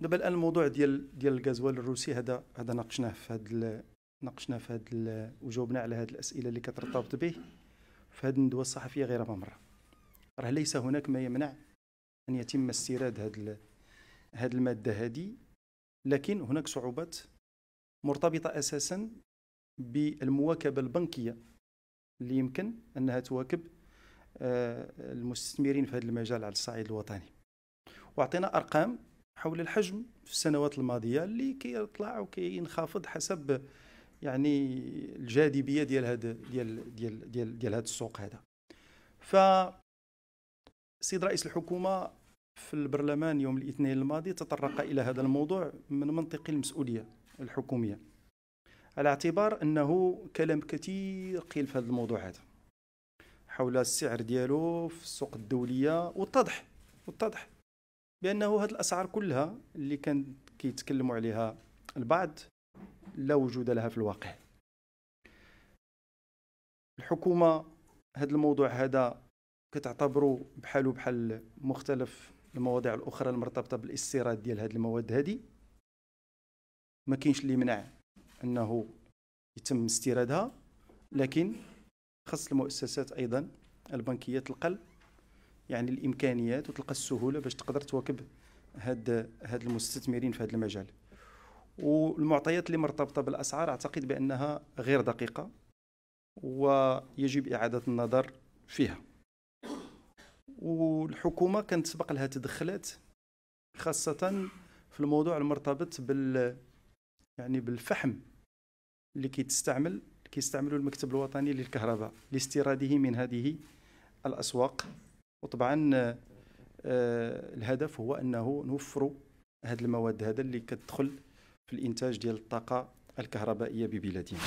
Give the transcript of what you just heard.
دابا الان الموضوع ديال ديال الغازوال الروسي هذا هذا ناقشناه في هذا ناقشناه في هذا وجاوبنا على هذه الاسئله اللي كترتبط به في هذه الندوه الصحفيه غير مره راه ليس هناك ما يمنع ان يتم استيراد هذه هذه الماده هذه لكن هناك صعوبات مرتبطه اساسا بالمواكبه البنكيه اللي يمكن انها تواكب آه، المستثمرين في هذا المجال على الصعيد الوطني واعطينا ارقام حول الحجم في السنوات الماضيه اللي كيطلع وكينخفض حسب يعني الجاذبيه ديال هذا ديال ديال ديال ديال هذا السوق هذا ف سيد رئيس الحكومه في البرلمان يوم الاثنين الماضي تطرق الى هذا الموضوع من منطق المسؤوليه الحكوميه على اعتبار انه كلام كثير قيل في هذا الموضوع هذا حول السعر ديالو في السوق الدوليه واتضح واتضح بانه هذه الاسعار كلها اللي كان كيتكلموا عليها البعض لا وجود لها في الواقع الحكومه هذا الموضوع هذا كتعتبره بحاله بحال مختلف المواضيع الاخرى المرتبطه بالاستيراد ديال هذه المواد هذه ما كاينش اللي يمنع انه يتم استيرادها لكن خص المؤسسات ايضا البنكيه القلب يعني الامكانيات وتلقى السهوله باش تقدر تواكب هاد هاد المستثمرين في هذا المجال والمعطيات اللي مرتبطه بالاسعار اعتقد بانها غير دقيقه ويجب اعاده النظر فيها والحكومه كانت سبق لها تدخلات خاصه في الموضوع المرتبط بال يعني بالفحم اللي كيتستعمل كيستعملوا المكتب الوطني للكهرباء لاستيراده من هذه الاسواق وطبعا آه، الهدف هو انه نوفروا هذه المواد هذا اللي كتدخل في الانتاج ديال الطاقه الكهربائيه ببلادنا